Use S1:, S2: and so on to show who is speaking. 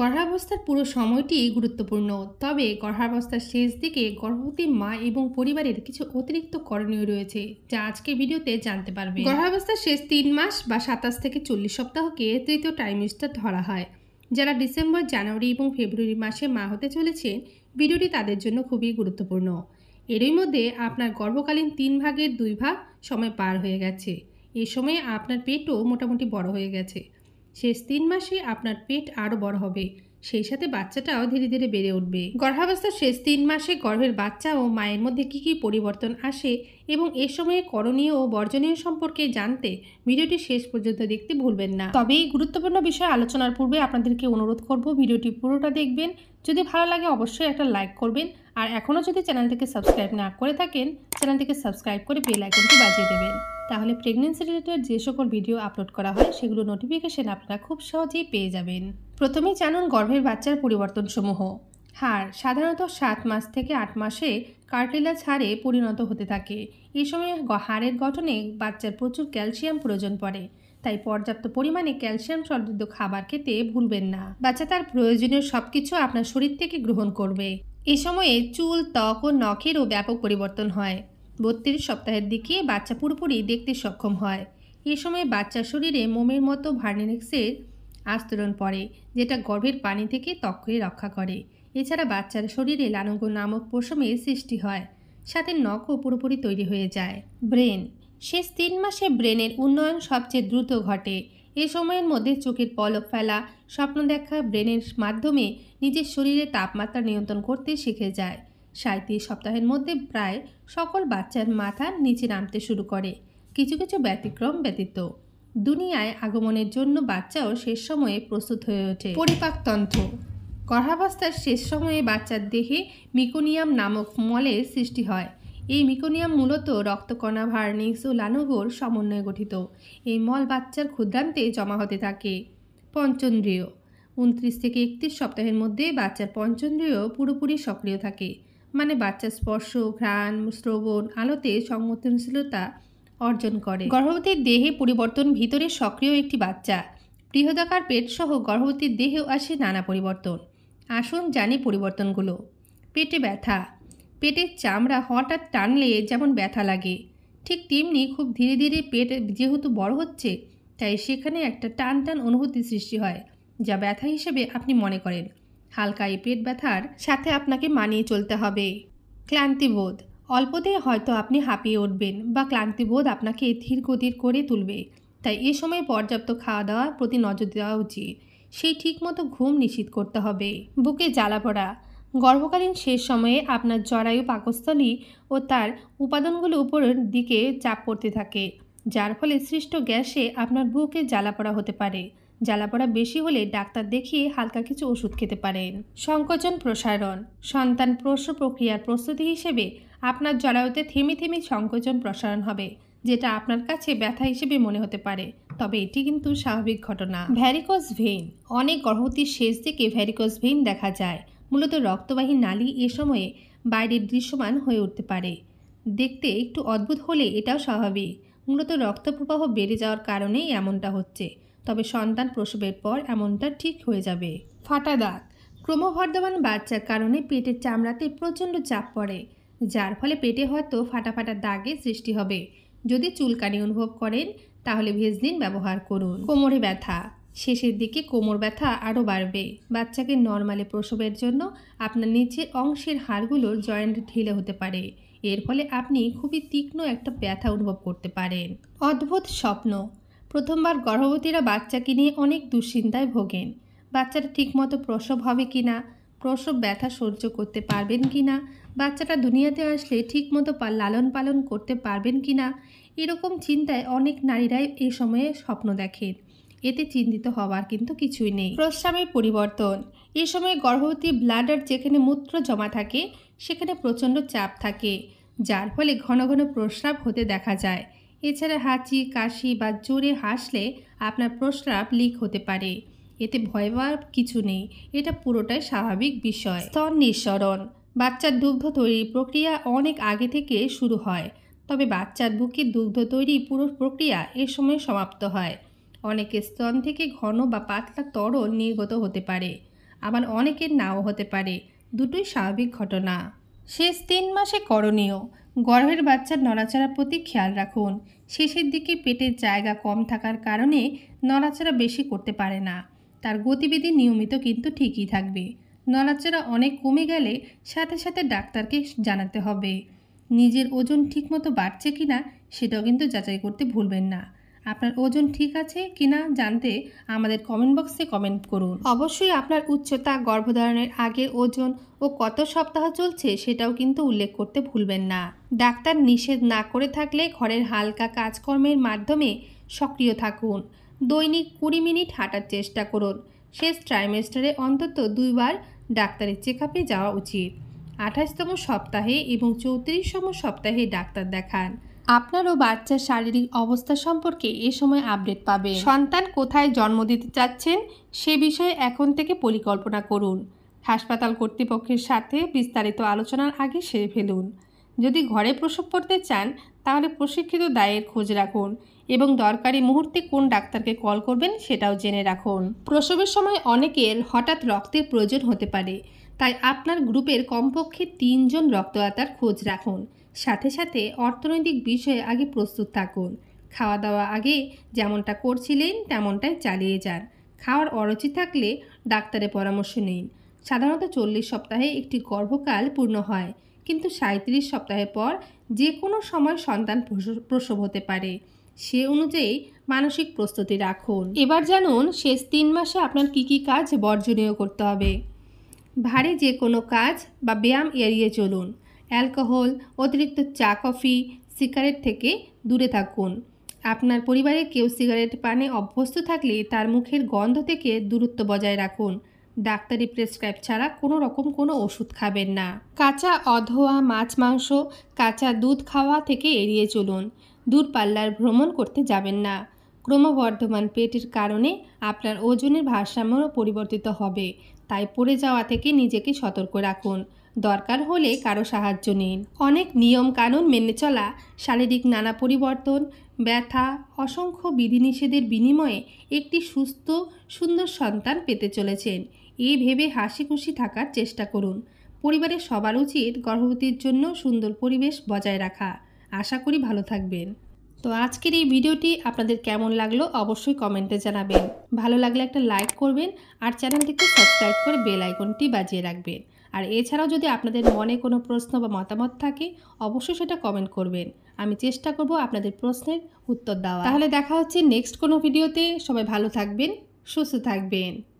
S1: গর্ভাবস্থার পুরো সময়টি গুরুত্বপূর্ণ তবে গর্ভাবস্থার শেষ দিকে গর্ভবতী মা এবং পরিবারের কিছু অতিরিক্ত করণীয় রয়েছে যা আজকে ভিডিওতে জানতে পারবে গর্ভাবস্থার শেষ তিন মাস বা সাতাশ থেকে চল্লিশ সপ্তাহকে তৃতীয় টাইমিস্টার ধরা হয় যারা ডিসেম্বর জানুয়ারি এবং ফেব্রুয়ারি মাসে মা হতে চলেছেন ভিডিওটি তাদের জন্য খুবই গুরুত্বপূর্ণ এরই মধ্যে আপনার গর্ভকালীন তিন ভাগের দুই ভাগ সময় পার হয়ে গেছে এ সময়ে আপনার পেটও মোটামুটি বড় হয়ে গেছে শেষ তিন মাসে আপনার পেট আরও বড় হবে সেই সাথে বাচ্চাটাও ধীরে ধীরে বেড়ে উঠবে গর্ভাবস্থার শেষ তিন মাসে গর্ভের বাচ্চা ও মায়ের মধ্যে কি কি পরিবর্তন আসে এবং এ সময়ে করণীয় ও বর্জনীয় সম্পর্কে জানতে ভিডিওটি শেষ পর্যন্ত দেখতে ভুলবেন না তবে এই গুরুত্বপূর্ণ বিষয় আলোচনার পূর্বে আপনাদেরকে অনুরোধ করব ভিডিওটি পুরোটা দেখবেন যদি ভালো লাগে অবশ্যই একটা লাইক করবেন আর এখনও যদি চ্যানেলটিকে সাবস্ক্রাইব না করে থাকেন চ্যানেলটিকে সাবস্ক্রাইব করে বেল আইকনটি বাজিয়ে দেবেন তাহলে প্রেগনেন্সি রিলেটেড যে সকল ভিডিও আপলোড করা হয় সেগুলো নোটিফিকেশন আপনারা খুব সহজেই পেয়ে যাবেন প্রথমেই জানুন গর্ভের বাচ্চার পরিবর্তনসমূহ হাড় সাধারণত সাত মাস থেকে আট মাসে কার্টিলাজ হাড়ে পরিণত হতে থাকে এই সময় হাড়ের গঠনে বাচ্চার প্রচুর ক্যালসিয়াম প্রয়োজন পড়ে তাই পর্যাপ্ত পরিমাণে ক্যালসিয়াম সমৃদ্ধ খাবার খেতে ভুলবেন না বাচ্চা তার প্রয়োজনীয় সব কিছু আপনার শরীর থেকে গ্রহণ করবে এ সময়ে চুল ত্বক ও নখেরও ব্যাপক পরিবর্তন হয় বত্রিশ সপ্তাহের দিকে বাচ্চা পুরোপুরি দেখতে সক্ষম হয় এ সময় বাচ্চার শরীরে মোমের মতো ভার্নিক্সের আস্তরণ পড়ে যেটা গর্ভের পানি থেকে ত্বককে রক্ষা করে এছাড়া বাচ্চার শরীরে লানঙ্গ নামক পশমের সৃষ্টি হয় সাথে নখও পুরোপুরি তৈরি হয়ে যায় ব্রেন শেষ তিন মাসে ব্রেনের উন্নয়ন সবচেয়ে দ্রুত ঘটে এ সময়ের মধ্যে চোখের পলক ফেলা স্বপ্ন দেখা ব্রেনের মাধ্যমে নিজের শরীরে তাপমাত্রা নিয়ন্ত্রণ করতে শিখে যায় সাঁত্রিশ সপ্তাহের মধ্যে প্রায় সকল বাচ্চার মাথা নিচে নামতে শুরু করে কিছু কিছু ব্যতিক্রম ব্যতীত দুনিয়ায় আগমনের জন্য বাচ্চাও শেষ সময়ে প্রস্তুত হয়ে ওঠে পরিপাকতন্ত্র গর্ভাবস্থার শেষ সময়ে বাচ্চার দেহে মিকোনিয়াম নামক মলের সৃষ্টি হয় এই মিকোনিয়াম মূলত রক্তকণা ভার্নিক্স ও লানোগোর সমন্বয়ে গঠিত এই মল বাচ্চার ক্ষুদ্রান্তে জমা হতে থাকে পঞ্চন্দ্রীয় উনত্রিশ থেকে একত্রিশ সপ্তাহের মধ্যে বাচ্চার পঞ্চন্দ্রীয় পুরোপুরি সক্রিয় থাকে মানে বাচ্চা স্পর্শ ঘ্রাণ শ্রবণ আলোতে সংবেদনশীলতা অর্জন করে গর্ভবতীর দেহে পরিবর্তন ভিতরে সক্রিয় একটি বাচ্চা বৃহদাকার পেটসহ গর্ভবতীর দেহেও আসে নানা পরিবর্তন আসুন জানি পরিবর্তনগুলো পেটে ব্যথা পেটের চামড়া হঠাৎ টানলে যেমন ব্যথা লাগে ঠিক তেমনি খুব ধীরে ধীরে পেট যেহেতু বড় হচ্ছে তাই সেখানে একটা টান টান অনুভূতি সৃষ্টি হয় যা ব্যথা হিসেবে আপনি মনে করেন হালকা এই পেট ব্যথার সাথে আপনাকে মানিয়ে চলতে হবে ক্লান্তিবোধ অল্পতেই হয়তো আপনি হাঁপিয়ে উঠবেন বা ক্লান্তিবোধ আপনাকে ধীর গতির করে তুলবে তাই এ সময় পর্যাপ্ত খাওয়া দাওয়ার প্রতি নজর দেওয়া উচিত সেই ঠিকমতো ঘুম নিশ্চিত করতে হবে বুকে জ্বালা পড়া গর্ভকালীন শেষ সময়ে আপনার জরায়ু পাকস্থলী ও তার উপাদানগুলো উপরের দিকে চাপ পড়তে থাকে যার ফলে সৃষ্ট গ্যাসে আপনার বুকে জ্বালা পড়া হতে পারে জ্বালাপড়া বেশি হলে ডাক্তার দেখিয়ে হালকা কিছু ওষুধ খেতে পারেন সংকোচন প্রসারণ সন্তান প্রসব প্রক্রিয়ার প্রস্তুতি হিসেবে আপনার জলায়ুতে থেমে থেমে সংকোচন প্রসারণ হবে যেটা আপনার কাছে ব্যথা হিসেবে মনে হতে পারে তবে এটি কিন্তু স্বাভাবিক ঘটনা ভ্যারিকস ভেইন অনেক গর্ভবতীর শেষ দিকে ভ্যারিকস ভেইন দেখা যায় মূলত রক্তবাহী নালী এ সময়ে বাইরের দৃশ্যমান হয়ে উঠতে পারে দেখতে একটু অদ্ভুত হলে এটাও স্বাভাবিক মূলত রক্তপ্রবাহ বেড়ে যাওয়ার কারণেই এমনটা হচ্ছে তবে সন্তান প্রসবের পর এমনটা ঠিক হয়ে যাবে ফাটা দাগ ক্রমবর্ধমান বাচ্চার কারণে পেটের চামড়াতে প্রচণ্ড চাপ পড়ে যার ফলে পেটে হয়তো ফাটা ফাটা দাগের সৃষ্টি হবে যদি চুলকানি অনুভব করেন তাহলে ভেজলিন ব্যবহার করুন কোমরে ব্যথা শেষের দিকে কোমর ব্যথা আরও বাড়বে বাচ্চাকে নর্মালে প্রসবের জন্য আপনার নিচের অংশের হাড়গুলোর জয়েন্ট ঢিলে হতে পারে এর ফলে আপনি খুবই তীক্ষ্ণ একটা ব্যথা অনুভব করতে পারেন অদ্ভুত স্বপ্ন প্রথমবার গর্ভবতীরা বাচ্চাকে নিয়ে অনেক দুশ্চিন্তায় ভোগেন বাচ্চাটা ঠিকমতো প্রসব হবে কি না প্রসব ব্যথা সহ্য করতে পারবেন কি না বাচ্চাটা দুনিয়াতে আসলে ঠিকমতো লালন পালন করতে পারবেন কি না এরকম চিন্তায় অনেক নারীরাই এই সময়ে স্বপ্ন দেখেন এতে চিন্তিত হওয়ার কিন্তু কিছুই নেই প্রস্রাবের পরিবর্তন এ সময় গর্ভবতী ব্লাডার যেখানে মূত্র জমা থাকে সেখানে প্রচণ্ড চাপ থাকে যার ফলে ঘন ঘন প্রস্রাব হতে দেখা যায় এছাড়া হাঁচি কাশি বা জোরে হাসলে আপনার প্রস্রাব লিক হতে পারে এতে ভয় পাওয়ার কিছু নেই এটা পুরোটাই স্বাভাবিক বিষয় স্তন নিঃসরণ বাচ্চার দুগ্ধ তৈরির প্রক্রিয়া অনেক আগে থেকে শুরু হয় তবে বাচ্চার বুকে দুগ্ধ তৈরি পুরো প্রক্রিয়া এ সময় সমাপ্ত হয় অনেকের স্তন থেকে ঘন বা পাতলা তরল নির্গত হতে পারে আবার অনেকের নাও হতে পারে দুটোই স্বাভাবিক ঘটনা শেষ তিন মাসে করণীয় গর্ভের বাচ্চার নড়াচড়ার প্রতি খেয়াল রাখুন শেষের দিকে পেটের জায়গা কম থাকার কারণে নড়াচড়া বেশি করতে পারে না তার গতিবিধি নিয়মিত কিন্তু ঠিকই থাকবে নড়াচড়া অনেক কমে গেলে সাথে সাথে ডাক্তারকে জানাতে হবে নিজের ওজন ঠিকমতো বাড়ছে কি না সেটাও কিন্তু যাচাই করতে ভুলবেন না আপনার ওজন ঠিক আছে কিনা জানতে আমাদের কমেন্ট বক্সে কমেন্ট করুন অবশ্যই আপনার উচ্চতা গর্ভধারণের আগে ওজন ও কত সপ্তাহ চলছে সেটাও কিন্তু উল্লেখ করতে ভুলবেন না ডাক্তার নিষেধ না করে থাকলে ঘরের হালকা কাজকর্মের মাধ্যমে সক্রিয় থাকুন দৈনিক কুড়ি মিনিট হাঁটার চেষ্টা করুন শেষ ট্রাইমেস্টারে অন্তত দুইবার ডাক্তারের চেক যাওয়া উচিত আঠাশতম সপ্তাহে এবং চৌত্রিশতম সপ্তাহে ডাক্তার দেখান আপনারও বাচ্চার শারীরিক অবস্থা সম্পর্কে এ সময় আপডেট পাবে সন্তান কোথায় জন্ম দিতে চাচ্ছেন সে বিষয়ে এখন থেকে পরিকল্পনা করুন হাসপাতাল কর্তৃপক্ষের সাথে বিস্তারিত আলোচনার আগে সেরে ফেলুন যদি ঘরে প্রসব করতে চান তাহলে প্রশিক্ষিত দায়ের খোঁজ রাখুন এবং দরকারি মুহূর্তে কোন ডাক্তারকে কল করবেন সেটাও জেনে রাখুন প্রসবের সময় অনেকের হঠাৎ রক্তের প্রয়োজন হতে পারে তাই আপনার গ্রুপের কমপক্ষে তিনজন রক্তদাতার খোঁজ রাখুন সাথে সাথে অর্থনৈতিক বিষয়ে আগে প্রস্তুত থাকুন খাওয়া দাওয়া আগে যেমনটা করছিলেন তেমনটাই চালিয়ে যান খাওয়ার অরুচি থাকলে ডাক্তারের পরামর্শ নিন সাধারণত চল্লিশ সপ্তাহে একটি গর্ভকাল পূর্ণ হয় কিন্তু সাঁত্রিশ সপ্তাহের পর যে কোনো সময় সন্তান প্রসব হতে পারে সে অনুযায়ী মানসিক প্রস্তুতি রাখুন এবার জানুন শেষ তিন মাসে আপনার কি কি কাজ বর্জনীয় করতে হবে ভারী যে কোনো কাজ বা ব্যায়াম এড়িয়ে চলুন অ্যালকোহল অতিরিক্ত চা কফি সিগারেট থেকে দূরে থাকুন আপনার পরিবারে কেউ সিগারেট পানে অভ্যস্ত থাকলে তার মুখের গন্ধ থেকে দূরত্ব বজায় রাখুন ডাক্তারি প্রেসক্রাইব ছাড়া কোনো রকম কোনো ওষুধ খাবেন না কাঁচা অধোয়া মাছ মাংস কাঁচা দুধ খাওয়া থেকে এড়িয়ে চলুন দূরপাল্লার ভ্রমণ করতে যাবেন না ক্রমবর্ধমান পেটের কারণে আপনার ওজনের ভারসাম্য পরিবর্তিত হবে তাই পড়ে যাওয়া থেকে নিজেকে সতর্ক রাখুন দরকার হলে কারো সাহায্য নিন অনেক নিয়ম কানুন মেনে চলা শারীরিক নানা পরিবর্তন ব্যথা অসংখ্য বিধিনিষেধের বিনিময়ে একটি সুস্থ সুন্দর সন্তান পেতে চলেছেন এই ভেবে হাসি খুশি থাকার চেষ্টা করুন পরিবারের সবার উচিত গর্ভবতীর জন্য সুন্দর পরিবেশ বজায় রাখা আশা করি ভালো থাকবেন তো আজকের এই ভিডিওটি আপনাদের কেমন লাগলো অবশ্যই কমেন্টে জানাবেন ভালো লাগলে একটা লাইক করবেন আর চ্যানেলটিকে সাবস্ক্রাইব করে বেল আইকনটি বাজিয়ে রাখবেন আর এছাড়াও যদি আপনাদের মনে কোনো প্রশ্ন বা মতামত থাকে অবশ্যই সেটা কমেন্ট করবেন আমি চেষ্টা করব আপনাদের প্রশ্নের উত্তর দেওয়া তাহলে দেখা হচ্ছে নেক্সট কোনো ভিডিওতে সবাই ভালো থাকবেন সুস্থ থাকবেন